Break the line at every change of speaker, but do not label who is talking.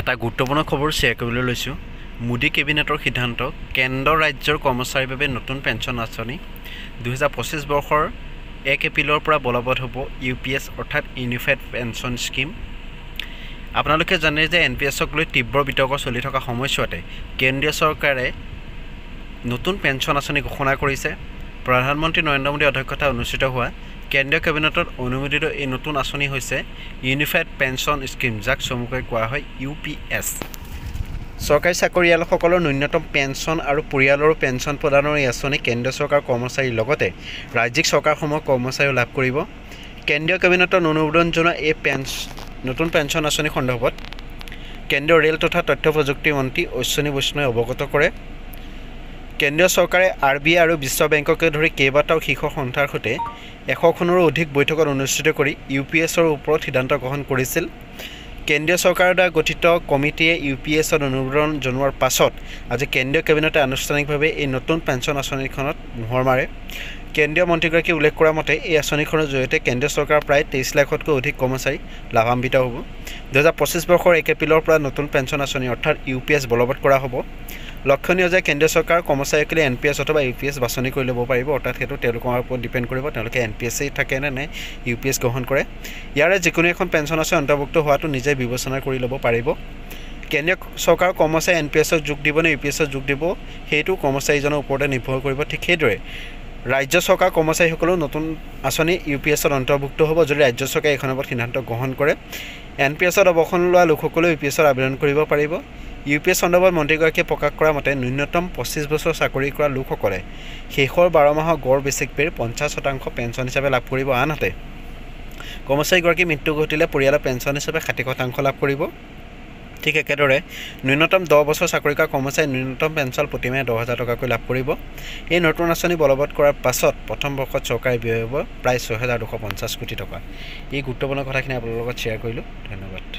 এটা গুৰুত্বপূৰ্ণ খবৰ শ্বেয়াৰ কৰিবলৈ লৈছোঁ মোদী কেবিনেটৰ সিদ্ধান্ত কেন্দ্ৰ ৰাজ্যৰ কৰ্মচাৰীৰ বাবে নতুন পেঞ্চন আঁচনি দুহেজাৰ পঁচিছ বৰ্ষৰ এক এপ্ৰিলৰ পৰা বলবৎ হ'ব ইউ পি এছ অৰ্থাৎ ইউনিফাইড পেঞ্চন স্কিম আপোনালোকে জানে যে এন পি এছক লৈ তীব্ৰ বিতৰ্ক চলি থকা সময়ছোৱাতে কেন্দ্ৰীয় চৰকাৰে নতুন পেঞ্চন আঁচনি ঘোষণা কৰিছে প্ৰধানমন্ত্ৰী নৰেন্দ্ৰ মোদীৰ অধ্যক্ষতা অনুষ্ঠিত হোৱা কেন্দ্ৰীয় কেবিনেটত অনুমোদিত এই নতুন আঁচনি হৈছে ইউনিফাইড পেঞ্চন স্কিম যাক চমুকৈ কোৱা হয় ইউ পি এছ চৰকাৰী চাকৰিয়ালসকলৰ ন্যূনতম পেঞ্চন আৰু পৰিয়ালৰো পেঞ্চন প্ৰদানৰ এই আঁচনি কেন্দ্ৰীয় চৰকাৰ কৰ্মচাৰীৰ লগতে ৰাজ্যিক চৰকাৰসমূহ কৰ্মচাৰীও লাভ কৰিব কেন্দ্ৰীয় কেবিনেটত অনুমোদন জনোৱা এই পেঞ্চ নতুন পেঞ্চন আঁচনি সন্দৰ্ভত কেন্দ্ৰীয় ৰে'ল তথা তথ্য প্ৰযুক্তি মন্ত্ৰী অশ্বিনী বৈষ্ণৱে অৱগত কৰে কেন্দ্ৰীয় চৰকাৰে আৰ বি আই আৰু বিশ্ব বেংককে ধৰি কেইবাটাও শীৰ্ষ সন্থাৰ সৈতে এশখনৰো অধিক বৈঠকত অনুষ্ঠিত কৰি ইউ পি এছৰ ওপৰত সিদ্ধান্ত গ্ৰহণ কৰিছিল কেন্দ্ৰীয় চৰকাৰৰ দ্বাৰা গঠিত কমিটিয়ে ইউ পি এছত অনুমোদন জনোৱাৰ পাছত আজি কেন্দ্ৰীয় কেবিনেটে আনুষ্ঠানিকভাৱে এই নতুন পেঞ্চন আঁচনিখনত মোহৰ মাৰে কেন্দ্ৰীয় মন্ত্ৰীগৰাকীয়ে উল্লেখ কৰা মতে এই আঁচনিখনৰ জৰিয়তে কেন্দ্ৰীয় চৰকাৰ প্ৰায় তেইছ লাখতকৈ অধিক কৰ্মচাৰী লাভান্বিত হ'ব দুহেজাৰ পঁচিছ বৰ্ষৰ এক এপ্ৰিলৰ পৰা নতুন পেঞ্চন আঁচনি অৰ্থাৎ ইউ পি এছ বলবৎ কৰা হ'ব লক্ষণীয় যে কেন্দ্ৰীয় চৰকাৰ কৰ্মচাৰীসকলে এন পি এছ অথবা ইউ পি এছ বাছনি কৰি ল'ব পাৰিব অৰ্থাৎ সেইটো তেওঁলোকৰ ওপৰত ডিপেণ্ড কৰিব তেওঁলোকে এন পি এছেই থাকে নে ইউ পি এছ গ্ৰহণ কৰে ইয়াৰে যিকোনো এখন পেঞ্চন আছে অন্তৰ্ভুক্ত হোৱাটো নিজে বিবেচনা কৰি ল'ব পাৰিব কেন্দ্ৰীয় চৰকাৰৰ কৰ্মচাৰী এন পি এছত যোগ দিব নে ইউ পি এছত যোগ দিব সেইটো কৰ্মচাৰীজনৰ ওপৰতে নিৰ্ভৰ কৰিব ঠিক সেইদৰে ৰাজ্য চৰকাৰ কৰ্মচাৰীসকলেও নতুন আঁচনি ইউ পি এছত অন্তৰ্ভুক্ত হ'ব যদি ৰাজ্য চৰকাৰে এইখনৰ ওপৰত সিদ্ধান্ত গ্ৰহণ কৰে এন পি এছত অৱসৰ লোৱা লোকসকলেও ইউ পি এছত আবেদন কৰিব পাৰিব ইউ পি এছ চন্দ্ৰবল মন্ত্ৰীগৰাকীয়ে প্ৰকাশ কৰা মতে ন্যূনতম পঁচিছ বছৰ চাকৰি কৰা লোকসকলে শেষৰ বাৰ মাহৰ গড় বেচিক পেৰ পঞ্চাছ শতাংশ পেঞ্চন হিচাপে লাভ কৰিব আনহাতে কৰ্মচাৰীগৰাকীৰ মৃত্যু ঘটিলে পৰিয়ালৰ পেঞ্চন হিচাপে ষাঠি শতাংশ লাভ কৰিব ঠিক একেদৰে ন্যূনতম দহ বছৰ চাকৰি কৰা কৰ্মচাৰী ন্যূনতম পেঞ্চন প্ৰতিমাহে দহ হাজাৰ টকাকৈ লাভ কৰিব এই নতুন আঁচনি বলবৎ কৰাৰ পাছত প্ৰথম বৰ্ষত চৰকাৰে ব্যয় হ'ব প্ৰায় ছয় হাজাৰ দুশ পঞ্চাছ কোটি টকা এই গুৰুত্বপূৰ্ণ কথাখিনি আপোনাৰ লগত শ্বেয়াৰ কৰিলোঁ ধন্যবাদ